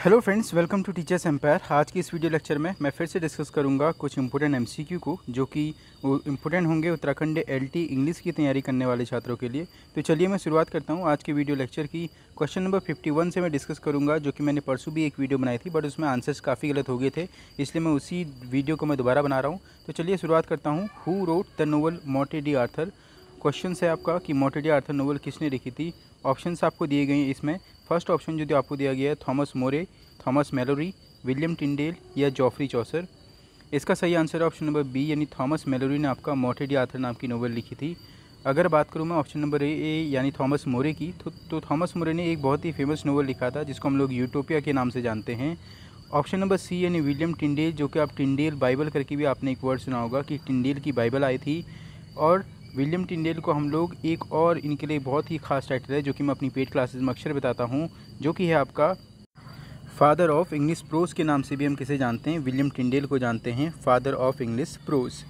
hello friends welcome to teachers empire आज की इस वीडियो लेक्चर में मैं फिर से डिस्कस करूंगा कुछ इंपोर्टेंट एमसीक्यू को जो कि इंपोर्टेंट होंगे उत्तराखंड एलटी इंग्लिश की तैयारी करने वाले छात्रों के लिए तो चलिए मैं शुरुआत करता हूं आज के वीडियो लेक्चर की क्वेश्चन नंबर 51 से मैं डिस्कस करूँगा जो कि मैंने परसों भी एक वीडियो बनाई थी बट उसमें आंसर्स काफ़ी गलत हो गए थे इसलिए मैं उसी वीडियो को मैं दोबारा बना रहा हूँ तो चलिए शुरुआत करता हूँ who wrote the novel Morte d'Arthur question है आपका कि मोटेडिया आर्थर नोवल किसने लिखी थी ऑप्शन आपको दिए गए हैं इसमें फर्स्ट ऑप्शन जो आपको दिया गया है Thomas More Thomas Malory William Tyndale या जॉफरी चौसर इसका सही आंसर है ऑप्शन नंबर बी यानी थॉमस मेलोरी ने आपका मोटेडिया आर्थर नाम की नोवल लिखी थी अगर बात करूँ मैं ऑप्शन नंबर ए यानी थॉमस मोरे की तो थॉमस तो मोरे ने एक बहुत ही फेमस नोवल लिखा था जिसको हम लोग यूटोपिया के नाम से जानते हैं ऑप्शन नंबर सी यानी विलियम टिंडेल जो कि आप टिंडेल बाइबल करके भी आपने एक वर्ड सुना होगा कि टिंडेल की बाइबल आई थी और विलियम टिंडेल को हम लोग एक और इनके लिए बहुत ही खास टाइटल है जो कि मैं अपनी पेड क्लासेस में अक्सर बताता हूँ जो कि है आपका फादर ऑफ इंग्लिश प्रोज के नाम से भी हम किसे जानते हैं विलियम टिंडेल को जानते हैं फादर ऑफ इंग्लिश प्रोज़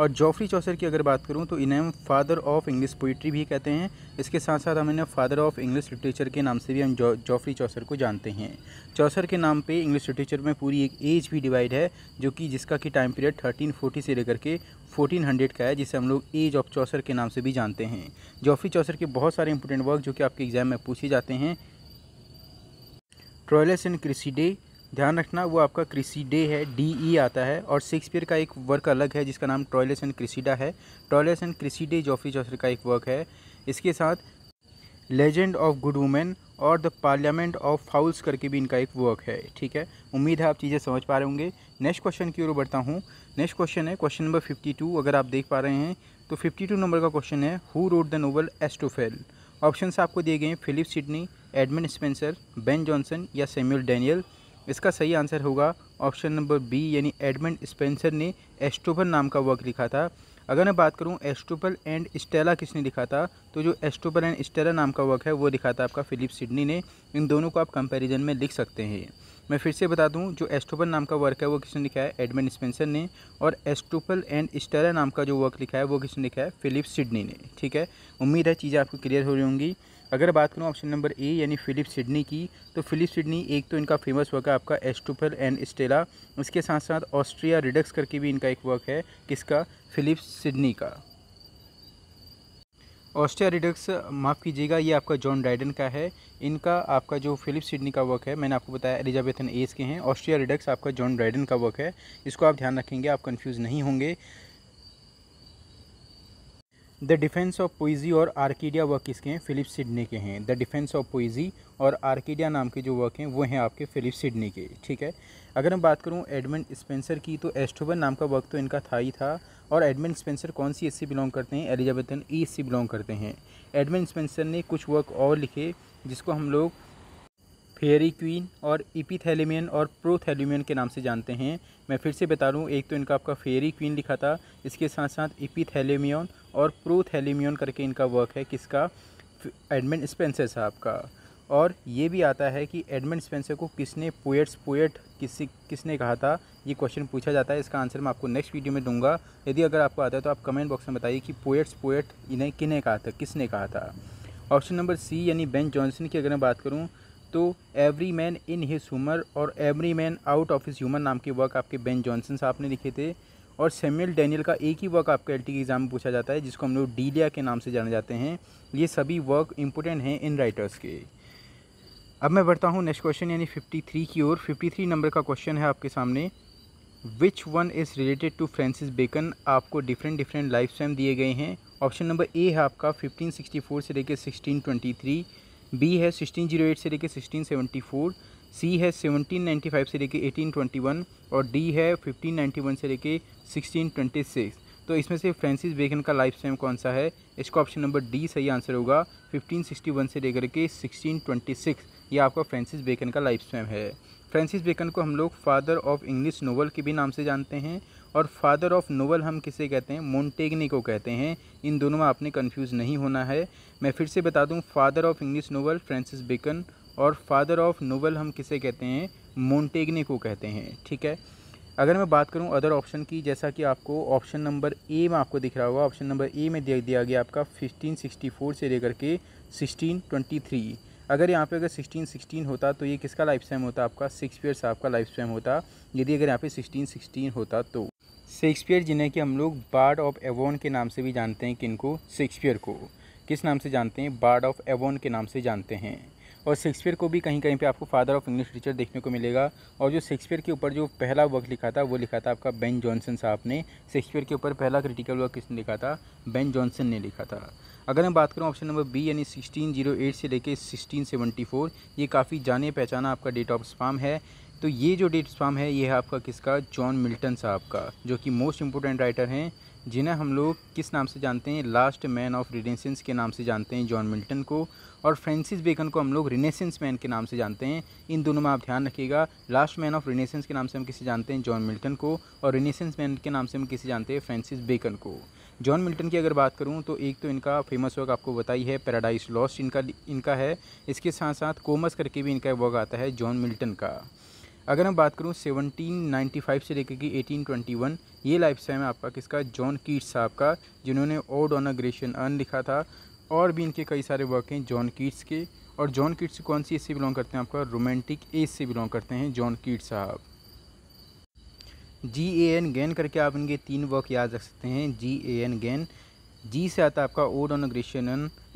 और जॉफरी चौसर की अगर बात करूँ तो इन्हें फ़ादर ऑफ इंग्लिश पोइट्री भी कहते हैं इसके साथ साथ हम इन्हें फ़ादर ऑफ इंग्लिश लिटरेचर के नाम से भी हम जॉफरी चौसर को जानते हैं चौसर के नाम पे इंग्लिश लिटरेचर में पूरी एक एज भी डिवाइड है जो कि जिसका कि टाइम पीरियड थर्टीन से लेकर के 1400 का है जिसे हम लोग एज ऑफ चौसर के नाम से भी जानते हैं जॉफरी चौसर के बहुत सारे इंपॉर्टेंट वर्क जो कि आपके एग्ज़ाम में पूछे जाते हैं ट्रॉयलेस एंड क्रिसीडे ध्यान रखना वो आपका कृषि डे है डी ई e आता है और शेक्सपियर का एक वर्क अलग है जिसका नाम टॉयलेस एंड क्रिसीडा है टॉयलेस एंड क्रिसीडे जॉफरी जॉसर का एक वर्क है इसके साथ लेजेंड ऑफ गुड वुमेन और द पार्लियामेंट ऑफ फाउल्स करके भी इनका एक वर्क है ठीक है उम्मीद है आप चीज़ें समझ पा रहे होंगे नेक्स्ट क्वेश्चन की ओर बढ़ता हूँ नेक्स्ट क्वेश्चन है क्वेश्चन नंबर फिफ्टी टू अगर आप देख पा रहे हैं तो फिफ्टी टू नंबर का क्वेश्चन है who wrote the novel Astrophel option आपको दिए गए हैं Philip Sidney Edmund Spenser Ben Jonson या सेम्यूल डैनियल इसका सही आंसर होगा ऑप्शन नंबर बी यानी एडमंड स्पेंसर ने एस्टोबल नाम का वर्क लिखा था अगर मैं बात करूं एस्टोबल एंड स्टेला किसने लिखा था तो जो एस्टोबल एंड स्टेला नाम का वर्क है वो लिखा था आपका फिलिप सिडनी ने इन दोनों को आप कंपैरिजन में लिख सकते हैं मैं फिर से बता दूं जो एस्टोपल नाम का वर्क है वो किसने लिखा है एडमिन स्पेंसर ने और एस्टोपल एंड स्टेला नाम का जो वर्क लिखा है वो किसने लिखा है फिलिप सिडनी ने ठीक है उम्मीद है चीज़ें आपको क्लियर हो रही होंगी अगर बात करूँ ऑप्शन नंबर ए यानी फ़िलिप सिडनी की तो फ़िलिप सिडनी एक तो इनका फेमस वर्क है आपका एस्टोफल एंड स्टेला उसके साथ साथ ऑस्ट्रिया रिडक्स करके भी इनका एक वर्क है किसका फ़िलिप सिडनी का ऑस्ट्रिया रिडक्स माफ़ कीजिएगा ये आपका जॉन डाइडन का है इनका आपका जो फिलिप सिडनी का वर्क है मैंने आपको बताया एलिजाबेथन एस के हैं ऑस्ट्रिया रिडक्स आपका जॉन डाइडन का वर्क है इसको आप ध्यान रखेंगे आप कन्फ्यूज़ नहीं होंगे द डिफेंस ऑफ पोइजी और आर्किडिया वर्क इसके हैं फिलिप सिडनी के हैं द डिफेंस ऑफ पोइजी और आर्किडिया नाम के जो वर्क हैं वो हैं आपके फिलिप सिडनी के ठीक है अगर मैं बात करूं एडमंड स्पेंसर की तो एस्टोबन नाम का वर्क तो इनका था ही था और एडमंड स्पेंसर कौन सी इससे बिलोंग करते हैं एलिजाबेथन ई इससे बिलोंग करते हैं एडमंड स्पेंसर ने कुछ वर्क और लिखे जिसको हम लोग फेयरी क्वीन और इपीथेलीमियन और प्रोथेलीमियन के नाम से जानते हैं मैं फिर से बता दूँ एक तो इनका आपका फेयरी क्वीन लिखा था इसके साथ साथ इपीथेलीमियन और प्रूथ हेलीमियन करके इनका वर्क है किसका एडमिन स्पेंसर साहब का और ये भी आता है कि एडमिन स्पेंसर को किसने पोएट्स पोएट किसी किसने कहा था ये क्वेश्चन पूछा जाता है इसका आंसर मैं आपको नेक्स्ट वीडियो में दूंगा यदि अगर आपको आता है तो आप कमेंट बॉक्स में बताइए कि पोएट्स पोएट इन्हें किने कहा था किसने कहा था ऑप्शन नंबर सी यानी बेन जॉनसन की अगर मैं बात करूँ तो Every Man in His Humour और Every Man out of His Humour नाम के वर्क आपके बेन जॉनसन साहब ने लिखे थे और सेम्यूल डैनियल का एक ही वर्क आपके एल के एग्ज़ाम में पूछा जाता है जिसको हम लोग डीलिया के नाम से जाने जाते हैं ये सभी वर्क इंपॉर्टेंट हैं इन राइटर्स के अब मैं बढ़ता हूँ नेक्स्ट क्वेश्चन यानी थ्री की ओर थ्री नंबर का क्वेश्चन है आपके सामने which one is related to Francis Bacon आपको डिफरेंट डिफरेंट लाइफ टाइम दिए गए हैं ऑप्शन नंबर ए है आपका 1564 से लेकर 1623 बी है 1608 से लेकर 1674 सी है 1795 से लेके 1821 और डी है 1591 से लेके 1626 तो इसमें से फ्रांसिस बेकन का लाइफ टाइम कौन सा है इसका ऑप्शन नंबर डी सही आंसर होगा 1561 से लेकर के 1626 ये आपका फ्रांसिस बेकन का लाइफ टाइम है फ्रांसिस बेकन को हम लोग फादर ऑफ इंग्लिश नोवल के भी नाम से जानते हैं और फादर ऑफ नोवल हम किसे कहते हैं मोन्टेगनी को कहते हैं इन दोनों में आपने कन्फ्यूज़ नहीं होना है मैं फिर से बता दूँ father of English novel Francis Bacon और फादर ऑफ नोवेल हम किसे कहते हैं मोन्टेगने को कहते हैं ठीक है अगर मैं बात करूं अदर ऑप्शन की जैसा कि आपको ऑप्शन नंबर ए में आपको दिख रहा होगा ऑप्शन नंबर ए में देख दिया गया आपका 1564 से लेकर के 1623 अगर यहाँ पे अगर 1616 होता तो ये किसका लाइफ टाइम होता आपका शेक्सपियर साहब का लाइफ टाइम होता यदि अगर यहाँ पे 1616 होता तो शेक्सपियर जिन्हें कि हम लोग बार्ड ऑफ एवॉन के नाम से भी जानते हैं किन शेक्सपियर को किस नाम से जानते हैं बार्ड ऑफ एवोन के नाम से जानते हैं और शेक्सपियर को भी कहीं कहीं पे आपको फादर ऑफ इंग्लिश टीचर देखने को मिलेगा और जो शेक्सपियर के ऊपर जो पहला वर्क लिखा था वो लिखा था आपका बेन जॉनसन साहब ने शेक्सपियर के ऊपर पहला क्रिटिकल वर्क किसने लिखा था बेन जॉनसन ने लिखा था अगर मैं बात करूं ऑप्शन नंबर बी यानी 1608 से लेके 1674 ये काफ़ी जाने पहचाना आपका डेट ऑफ स्पाम है तो ये जो डेट स्पाम है ये है आपका किसका जॉन मिल्टन साहब का जो कि मोस्ट इंपोर्टेंट राइटर हैं जिन्हें हम लोग किस नाम से जानते हैं लास्ट मैन ऑफ रिनेसेंस के नाम से जानते हैं जॉन मिल्टन को और फ्रेंसिस बेकन को हम लोग रिनेसेंस मैन के नाम से जानते हैं इन दोनों में आप ध्यान रखिएगा लास्ट मैन ऑफ रिनेसेंस के नाम से हम किसे जानते हैं जॉन मिल्टन को और रिनेसेंस मैन के नाम से हम किसे जानते हैं फ्रेंसिस बेकन को जॉन मिल्टन की अगर बात करूँ तो एक तो इनका फेमस वर्क आपको बताई है पैराडाइज लॉस्ट इनका इनका है इसके साथ साथ कोमस करके भी इनका वर्क आता है जॉन मिल्टन का अगर मैं बात करूँ 1795 से लेकर के 1821 ये लाइफ टाइम है आपका किसका जॉन कीट साहब का जिन्होंने ओड ऑन अग्रेशन अर्न लिखा था और भी इनके कई सारे वर्क हैं जॉन कीट्स के और जॉन कीट्स कौन सी एज से बिलोंग करते हैं आपका रोमांटिक एज से बिलोंग करते हैं जॉन कीट साहब जी ए एन गैन करके आप इनके तीन वर्क याद रख सकते हैं जी ए एन गैन जी से आता है आपका ओड ऑन अग्रेशन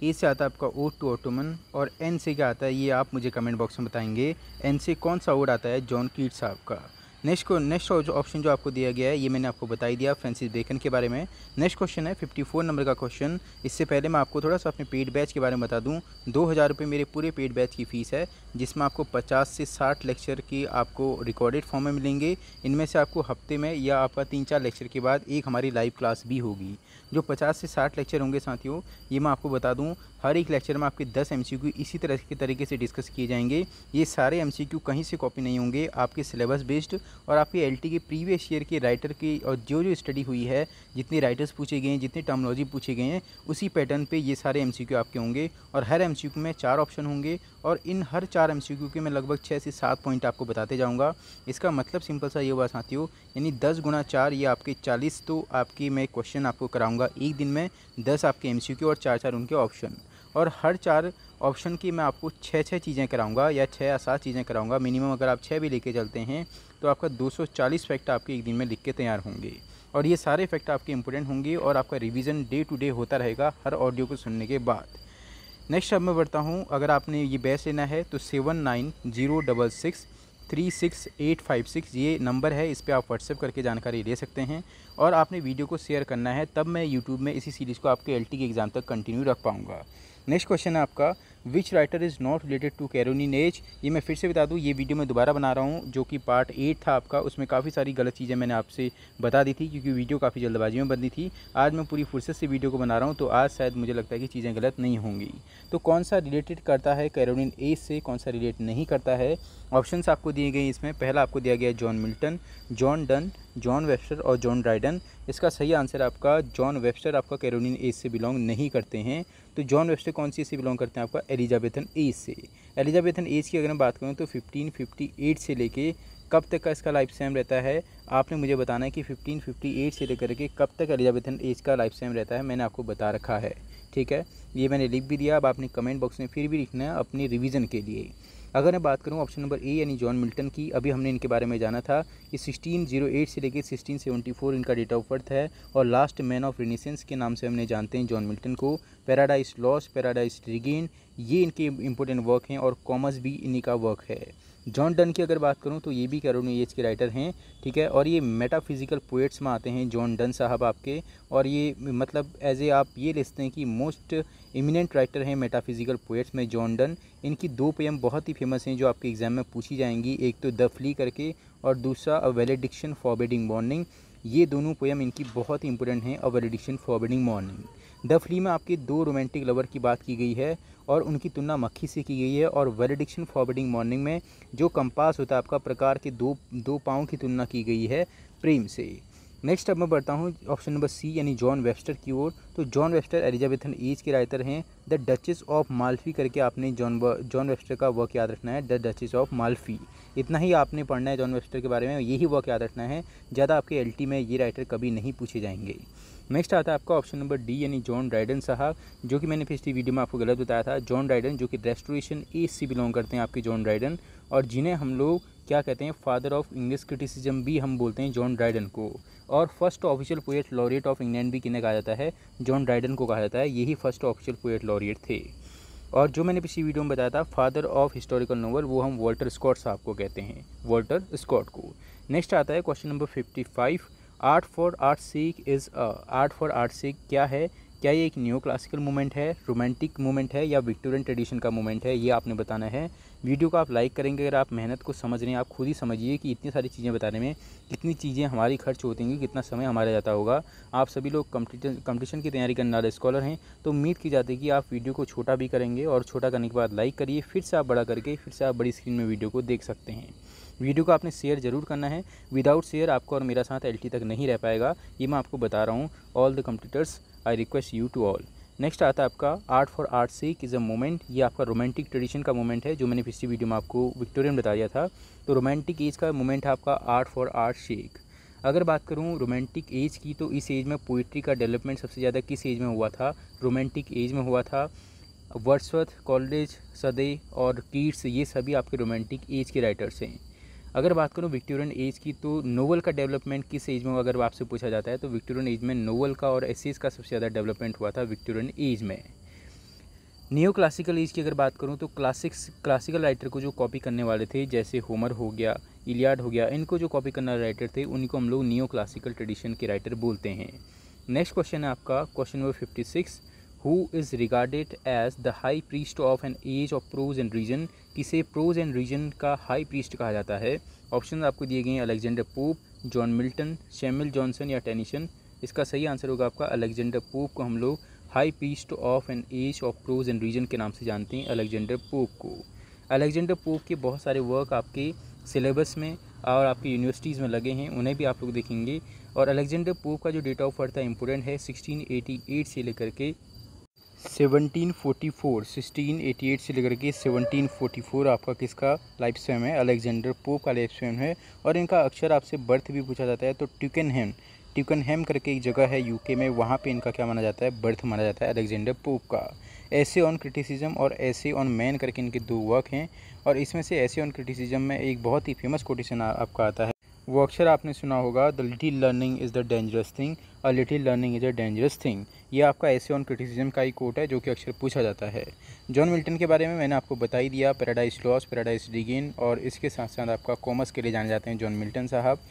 ए से आता है आपका ओ टू ऑटोमन और एन से क्या आता है ये आप मुझे कमेंट बॉक्स में बताएंगे एन से कौन सा वर्ड आता है जॉन कीट साहब का नेक्स्ट को नेक्स्ट ऑप्शन जो आपको दिया गया है ये मैंने आपको बताई दिया फ्रेंसिस बेकन के बारे में नेक्स्ट क्वेश्चन है 54 नंबर का क्वेश्चन इससे पहले मैं आपको थोड़ा सा अपने पेड बैच के बारे में बता दूं दो हज़ार रुपये मेरे पूरे पेड बैच की फ़ीस है जिसमें आपको पचास से साठ लेक्चर की आपको रिकॉर्डेड फॉर्म में मिलेंगे इनमें से आपको हफ्ते में या आपका तीन चार लेक्चर के बाद एक हमारी लाइव क्लास भी होगी जो पचास से साठ लेक्चर होंगे साथियों ये मैं आपको बता दूँ हर एक लेक्चर में आपके दस एम इसी तरह के तरीके से डिस्कस किए जाएंगे ये सारे एम कहीं से कॉपी नहीं होंगे आपके सिलेबस बेस्ड और आपकी एल के प्रीवियस ईयर की राइटर की और जो जो स्टडी हुई है जितनी राइटर्स पूछे गए हैं जितनी टर्मोलॉजी पूछे गए हैं उसी पैटर्न पे ये सारे एम आपके होंगे और हर एम में चार ऑप्शन होंगे और इन हर चार एम के मैं लगभग छः से सात पॉइंट आपको बताते जाऊँगा इसका मतलब सिंपल सा ये हुआ साथियों यानी दस गुना चार ये आपके चालीस तो आपके मैं क्वेश्चन आपको कराऊँगा एक दिन में दस आपके एम और चार चार उनके ऑप्शन और हर चार ऑप्शन की मैं आपको छः छः चीज़ें कराऊंगा या छः या सात चीज़ें कराऊंगा मिनिमम अगर आप छः भी लेके चलते हैं तो आपका 240 फैक्ट आपके एक दिन में लिख के तैयार होंगे और ये सारे फैक्ट आपके इंपॉर्टेंट होंगे और आपका रिवीजन डे टू डे होता रहेगा हर ऑडियो को सुनने के बाद नेक्स्ट अब मैं बढ़ता हूँ अगर आपने ये बैच लेना है तो seven nine zero double six three six eight five six ये नंबर है इस पर आप व्हाट्सएप करके जानकारी ले सकते हैं और आपने वीडियो को शेयर करना है तब मैं यूट्यूब में इसी सीरीज़ को आपके एल के एग्ज़ाम तक कंटिन्यू रख पाऊँगा नेक्स्ट क्वेश्चन है आपका which writer is not related to Caroline age ये मैं फिर से बता दूँ ये वीडियो मैं दोबारा बना रहा हूँ जो कि पार्ट एट था आपका उसमें काफ़ी सारी गलत चीज़ें मैंने आपसे बता दी थी क्योंकि वीडियो काफ़ी जल्दबाजी में बनी थी आज मैं पूरी फुर्सत से वीडियो को बना रहा हूँ तो आज शायद मुझे लगता है कि चीज़ें गलत नहीं होंगी तो कौन सा रिलेटेड करता है कैरोनिन एज से कौन सा रिलेट नहीं करता है ऑप्शन आपको दिए गए इसमें पहला आपको दिया गया John Milton John Donne John Webster और जॉन ड्राइडन इसका सही आंसर आपका जॉन वेबस्टर आपका कैरोनिन एज से बिलोंग नहीं करते हैं तो जॉन वेस्टर कौन सी से बिलोंग करते हैं आपका एलिजाबेथन एज से एलिजाबेथन एज की अगर हम बात करूँ तो फिफ्टीन फिफ्टी एट से लेके कब तक का इसका लाइफ टाइम रहता है आपने मुझे बताना है कि फिफ्टीन फिफ्टी एट से लेकर के कब तक एलिजाबेथन एज का लाइफ टाइम रहता है मैंने आपको बता रखा है ठीक है ये मैंने लिख भी दिया अब आपने कमेंट बॉक्स में फिर भी लिखना है अपने रिविज़न के लिए अगर मैं बात करूँ ऑप्शन नंबर ए यानी जॉन मिल्टन की अभी हमने इनके बारे में जाना था कि सिक्सटीन जीरो एट से लेकर सिक्सटीन सेवेंटी फोर इनका डेट ऑफ बर्थ है और लास्ट मैन ऑफ रिनीसेंस के नाम से हमने जानते हैं जॉन मिल्टन को पैराडाइज लॉस पैराडाइज रिगेन ये इनके इंपॉर्टेंट वर्क हैं और कॉमर्स भी इन्हीं का वर्क है जॉन डन की अगर बात करूँ तो ये भी करोड़ एज के राइटर हैं ठीक है और ये मेटाफिज़िकल पोएट्स में आते हैं जॉन डन साहब आपके और ये मतलब एज ए आप ये लिखते हैं कि मोस्ट इमिनेंट राइटर हैं मेटाफिज़िकल पोएट्स में जॉन डन इनकी दो पोएम बहुत ही फेमस हैं जो आपके एग्ज़ाम में पूछी जाएंगी एक तो द फ्ली करके और दूसरा अ वेलेडिक्शन फॉरबेडिंग मॉर्निंग ये दोनों पोएम इनकी बहुत ही इंपॉर्टेंट हैं a valediction forbidding mourning the film में आपके दो रोमांटिक लवर की बात की गई है और उनकी तुलना मक्खी से की गई है और वेलिडिक्शन फॉरवर्डिंग मॉर्निंग में जो कंपास होता है आपका प्रकार के दो दो पाँव की तुलना की गई है प्रेम से नेक्स्ट अब मैं बढ़ता हूँ ऑप्शन नंबर सी यानी जॉन वेस्टर की ओर तो जॉन वेस्टर एलिजाबेथन एज के राइटर हैं द डचेस ऑफ माल्फी करके आपने जॉन जॉन वेस्टर का वर्क याद रखना है द डचेस ऑफ माल्फी इतना ही आपने पढ़ना है जॉन वेस्टर के बारे में यही वर्क याद रखना है ज़्यादा आपके एल में ये राइटर कभी नहीं पूछे जाएंगे नेक्स्ट आता है आपका ऑप्शन नंबर डी यानी जॉन राइडन साहब जो कि मैंने पिछली वीडियो में आपको गलत बताया था जॉन राइडन जो कि रेस्टोरेशन एज से बिलोंग करते हैं आपके जॉन राइडन और जिन्हें हम लोग क्या कहते हैं फादर ऑफ इंग्लिश क्रिटिसिज्म भी हम बोलते हैं जॉन ड्राइडन को और first official poet laureate of England भी किन्हें कहा जाता है जॉन ड्राइडन को कहा जाता है यही फर्स्ट ऑफिशियल पोएट लॉरिएट थे और जो मैंने पिछली वीडियो में बताया था फादर ऑफ हिस्टोरिकल नोवल वो हम वॉल्टर स्कॉट साहब को कहते हैं वॉल्टर स्कॉट को नेक्स्ट आता है question number fifty five art for art sake is art for art sake क्या है क्या ये एक न्यू क्लासिकल मूवमेंट है रोमांटिक मूवमेंट है या विक्टोरियन ट्रेडिशन का मूवमेंट है ये आपने बताना है वीडियो को आप लाइक करेंगे अगर आप मेहनत को समझ रहे हैं आप खुद ही समझिए कि इतनी सारी चीज़ें बताने में कितनी चीज़ें हमारी खर्च होती हैं कितना समय हमारा जाता होगा आप सभी लोग कंपटीशन की तैयारी करने वाले स्कॉलर हैं तो उम्मीद की जाती है कि आप वीडियो को छोटा भी करेंगे और छोटा करने के बाद लाइक करिए फिर से आप बड़ा करके फिर से आप बड़ी स्क्रीन में वीडियो को देख सकते हैं वीडियो को आपने शेयर ज़रूर करना है विदाउट शेयर आपको और मेरा साथ एल तक नहीं रह पाएगा ये मैं आपको बता रहा हूँ all the computers I request you to all next आता है आपका art for art sake is a moment ये आपका रोमांटिक ट्रेडिशन का मोमेंट है जो मैंने पिछली वीडियो में आपको विक्टोरियन बता दिया था तो रोमांटिक एज का मोमेंट है आपका आर्ट फॉर आर्ट सीक अगर बात करूँ रोमांटिक एज की तो इस एज में पोइट्री का डेवलपमेंट सबसे ज़्यादा किस एज में हुआ था रोमांटिक एज में हुआ था वर्सवर्थ कॉलेज सदे और कीट्स ये सभी आपके रोमांटिक एज के राइटर्स हैं अगर बात करूँ विक्टोरियन एज की तो नोवल का डेवलपमेंट किस एज में अगर आपसे पूछा जाता है तो विक्टोरियन एज में नोवल का और एसीज का सबसे ज़्यादा डेवलपमेंट हुआ था विक्टोरियन एज में नियो क्लासिकल एज की अगर बात करूँ तो क्लासिक्स क्लासिकल राइटर को जो कॉपी करने वाले थे जैसे होमर हो गया इलियाड हो गया इनको जो कॉपी करने वाले राइटर थे उनको हम लोग नियो क्लासिकल ट्रेडिशन के राइटर बोलते हैं नेक्स्ट क्वेश्चन है आपका question number fifty six who is regarded as the high priest of an age of prose and reason किसे प्रोज एंड रीजन का हाई प्रीस्ट कहा जाता है ऑप्शन आपको दिए गए हैं Alexander Pope John Milton Samuel Johnson या टेनिशन इसका सही आंसर होगा आपका अलेक्जेंडर पोप को हम लोग high priest of an age of prose and reason के नाम से जानते हैं अलेक्जेंडर पोप को अलेक्जेंडर पोप के बहुत सारे वर्क आपके सिलेबस में और आपकी यूनिवर्सिटीज़ में लगे हैं उन्हें भी आप लोग देखेंगे और अलेक्जेंडर पोप का जो डेट ऑफ बर्थ था इम्पोर्टेंट है 1688 से लेकर के 1744 1688 से लेकर के 1744 आपका किसका लाइफ स्वयं है अलेक्जेंडर पोप का लाइफ स्वयं है और इनका अक्षर आपसे बर्थ भी पूछा जाता है तो ट्यूकन हेम करके एक जगह है यूके में वहाँ पे इनका क्या माना जाता है बर्थ माना जाता है अलेक्जेंडर पोप का ऐसे ऑन क्रिटिसिज्म और ऐसे ऑन मैन करके इनके दो वर्क हैं और इसमें से ऐसे ऑन क्रिटिसिज्म में एक बहुत ही फेमस कोटेशन आपका आता है वो अक्सर आपने सुना होगा the little learning is the dangerous thing a little learning is a dangerous thing ये आपका ऐसे ऑन क्रिटिसिज्म का ही कोट है जो कि अक्सर पूछा जाता है जॉन मिल्टन के बारे में मैंने आपको बता ही दिया पैराडाइज लॉस पैराडाइज डिगिन और इसके साथ साथ आपका कॉमर्स के लिए जाने जाते हैं जॉन मिल्टन साहब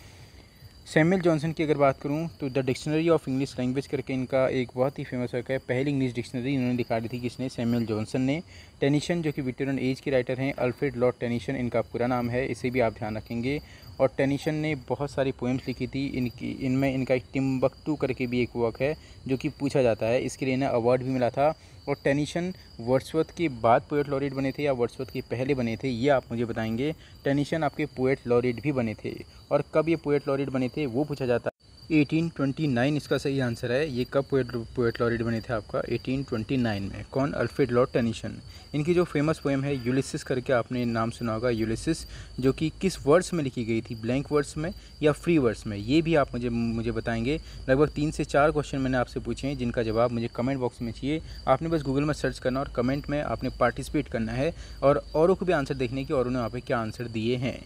सैमिल जॉनसन की अगर बात करूँ तो the dictionary of English language करके इनका एक बहुत ही फेमस वर्क है पहली इंग्लिश डिक्शनरी इन्होंने दिखा दी थी किसने सैमिल जॉनसन ने टेनिशन जो कि विक्टोरियन एज के राइटर हैं अल्फ्रेड लॉर्ड टेनिशन इनका पूरा नाम है इसे भी आप ध्यान रखेंगे और टेनिशन ने बहुत सारी पोइम्स लिखी थी इनकी इनमें इनका एक टिम्बकटू करके भी एक वर्क है जो कि पूछा जाता है इसके लिए इन्हें अवार्ड भी मिला था और टेनिशन वर्ड्सवर्थ के बाद पोएट लॉरेट बने थे या वर्ड्सवर्थ के पहले बने थे ये आप मुझे बताएंगे टेनिशन आपके पोएट लॉरेट भी बने थे और कब ये पोएट लॉरेट बने थे वो पूछा जाता है 1829 इसका सही आंसर है ये कब पोएट पोएट लॉरेट बने थे आपका 1829 में कौन अल्फ्रेड लॉर्ड टेनिशन इनकी जो फेमस पोएम है यूलिसिस करके आपने नाम सुना होगा यूलिसिस जो कि किस वर्ड्स में लिखी गई थी ब्लैंक वर्ड्स में या फ्री वर्ड्स में ये भी आप मुझे मुझे बताएंगे लगभग तीन से चार क्वेश्चन मैंने आपसे पूछे हैं जिनका जवाब मुझे कमेंट बॉक्स में चाहिए आपने बस गूगल में सर्च करना और कमेंट में आपने पार्टिसिपेट करना है और औरों को भी आंसर देखने की और उन्होंने वहाँ पर क्या आंसर दिए हैं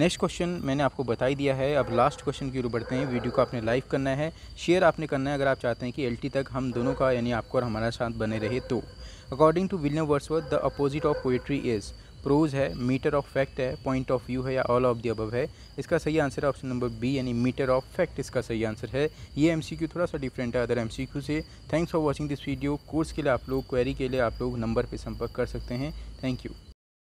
नेक्स्ट क्वेश्चन मैंने आपको बता ही दिया है अब लास्ट क्वेश्चन की ओर बढ़ते हैं वीडियो को आपने लाइक करना है शेयर आपने करना है अगर आप चाहते हैं कि एल तक हम दोनों का यानी आपको और हमारा साथ बने रहे तो according to William Wordsworth the opposite of poetry is prose है मीटर ऑफ फैक्ट है पॉइंट ऑफ व्यू है या ऑल ऑफ द अबव है इसका सही आंसर है ऑप्शन नंबर बी यानी मीटर ऑफ फैक्ट इसका सही आंसर है ये एमसीक्यू थोड़ा सा डिफरेंट है अदर एमसीक्यू से thanks for watching this video course के लिए आप लोग क्वेरी के लिए आप लोग नंबर पर संपर्क कर सकते हैं थैंक यू